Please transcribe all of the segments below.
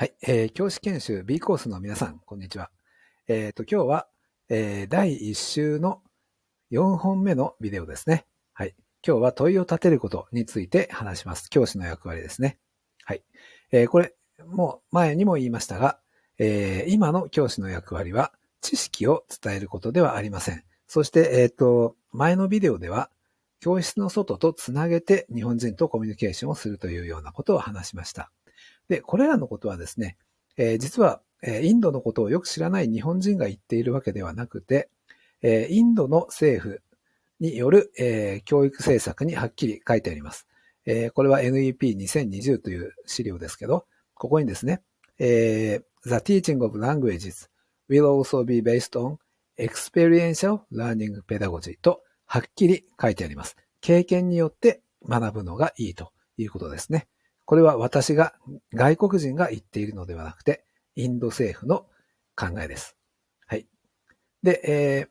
はい、えー、教師研修 B コースの皆さん、こんにちは。えっ、ー、と、今日は、えー、第1週の4本目のビデオですね。はい。今日は問いを立てることについて話します。教師の役割ですね。はい。えー、これ、もう前にも言いましたが、えー、今の教師の役割は知識を伝えることではありません。そして、えっ、ー、と、前のビデオでは、教室の外とつなげて日本人とコミュニケーションをするというようなことを話しました。で、これらのことはですね、えー、実は、えインドのことをよく知らない日本人が言っているわけではなくて、えインドの政府による、え教育政策にはっきり書いてあります。えこれは NEP2020 という資料ですけど、ここにですね、え The teaching of languages will also be based on experiential learning pedagogy とはっきり書いてあります。経験によって学ぶのがいいということですね。これは私が、外国人が言っているのではなくて、インド政府の考えです。はい。で、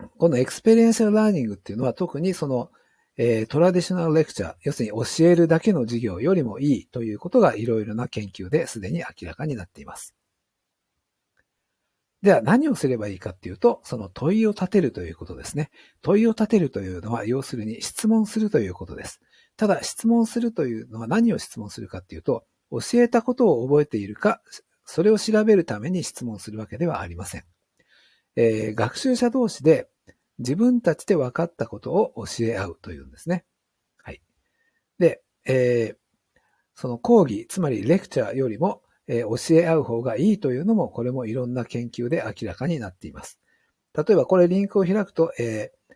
えー、このエクスペリエンシャルラーニングっていうのは特にその、えー、トラディショナルレクチャー、要するに教えるだけの授業よりもいいということがいろいろな研究ですでに明らかになっています。では何をすればいいかっていうと、その問いを立てるということですね。問いを立てるというのは、要するに質問するということです。ただ質問するというのは何を質問するかっていうと、教えたことを覚えているか、それを調べるために質問するわけではありません。えー、学習者同士で自分たちで分かったことを教え合うというんですね。はい。で、えー、その講義、つまりレクチャーよりも、えー、教え合う方がいいというのも、これもいろんな研究で明らかになっています。例えばこれリンクを開くと、えー、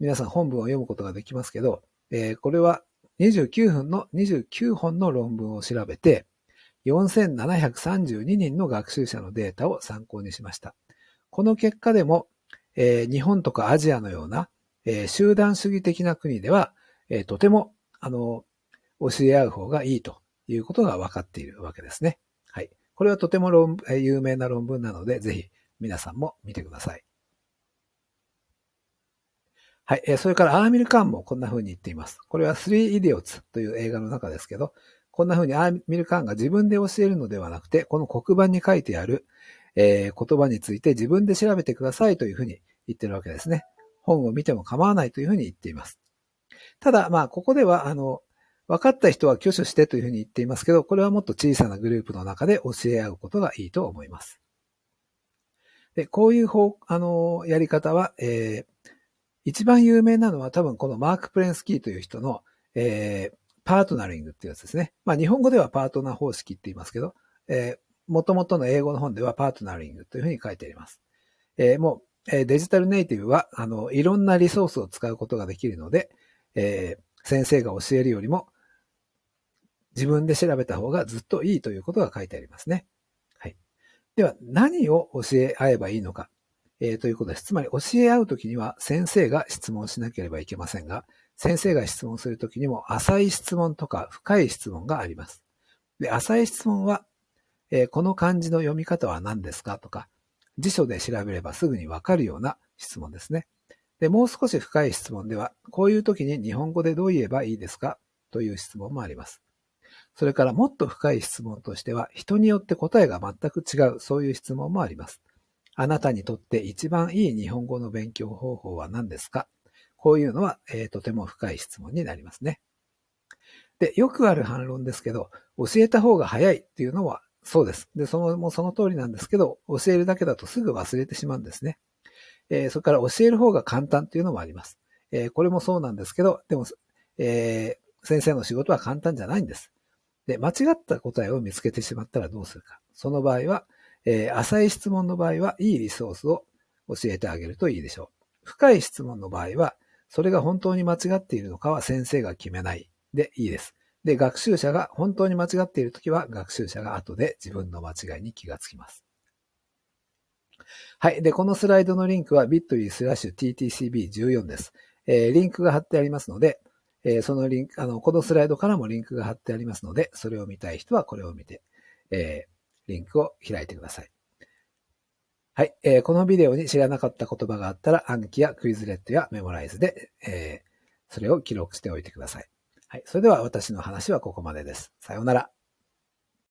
皆さん本文を読むことができますけど、えー、これは二十九分の本の論文を調べて、四千七百三十二人の学習者のデータを参考にしました。この結果でも、えー、日本とかアジアのような、えー、集団主義的な国では、えー、とても、あの、教え合う方がいいということが分かっているわけですね。はい。これはとても論、え有名な論文なので、ぜひ皆さんも見てください。はい。えそれからアーミル・カーンもこんな風に言っています。これはリー・イディオツという映画の中ですけど、こんな風にアーミル・カーンが自分で教えるのではなくて、この黒板に書いてある、えー、言葉について自分で調べてくださいという風に言ってるわけですね。本を見ても構わないという風に言っています。ただ、まあ、ここでは、あの、分かった人は挙手してという風に言っていますけど、これはもっと小さなグループの中で教え合うことがいいと思います。で、こういう方、あの、やり方は、えー、一番有名なのは多分このマーク・プレンスキーという人の、えー、パートナリングっていうやつですね。まあ日本語ではパートナー方式って言いますけど、えー、元々の英語の本ではパートナリングというふうに書いてあります。えー、もう、えー、デジタルネイティブは、あの、いろんなリソースを使うことができるので、えー、先生が教えるよりも、自分で調べた方がずっといいということが書いてありますね。はい。では、何を教え合えばいいのかえー、ということです。つまり教え合うときには先生が質問しなければいけませんが、先生が質問するときにも浅い質問とか深い質問があります。で浅い質問は、えー、この漢字の読み方は何ですかとか、辞書で調べればすぐにわかるような質問ですね。で、もう少し深い質問では、こういう時に日本語でどう言えばいいですかという質問もあります。それからもっと深い質問としては、人によって答えが全く違う、そういう質問もあります。あなたにとって一番いい日本語の勉強方法は何ですかこういうのは、えー、とても深い質問になりますね。で、よくある反論ですけど、教えた方が早いっていうのはそうです。で、その、もうその通りなんですけど、教えるだけだとすぐ忘れてしまうんですね。えー、それから教える方が簡単っていうのもあります。えー、これもそうなんですけど、でも、えー、先生の仕事は簡単じゃないんです。で、間違った答えを見つけてしまったらどうするか。その場合は、えー、浅い質問の場合は、いいリソースを教えてあげるといいでしょう。深い質問の場合は、それが本当に間違っているのかは先生が決めないでいいです。で、学習者が本当に間違っているときは、学習者が後で自分の間違いに気がつきます。はい。で、このスライドのリンクは bit.ly スラッシュ ttcb14 です。えー、リンクが貼ってありますので、えー、そのリンク、あの、このスライドからもリンクが貼ってありますので、それを見たい人はこれを見て、えー、リンクを開いてください。はい、えー、このビデオに知らなかった言葉があったら、暗記やクイズレットやメモライズで、えー、それを記録しておいてください。はい、それでは私の話はここまでです。さようなら。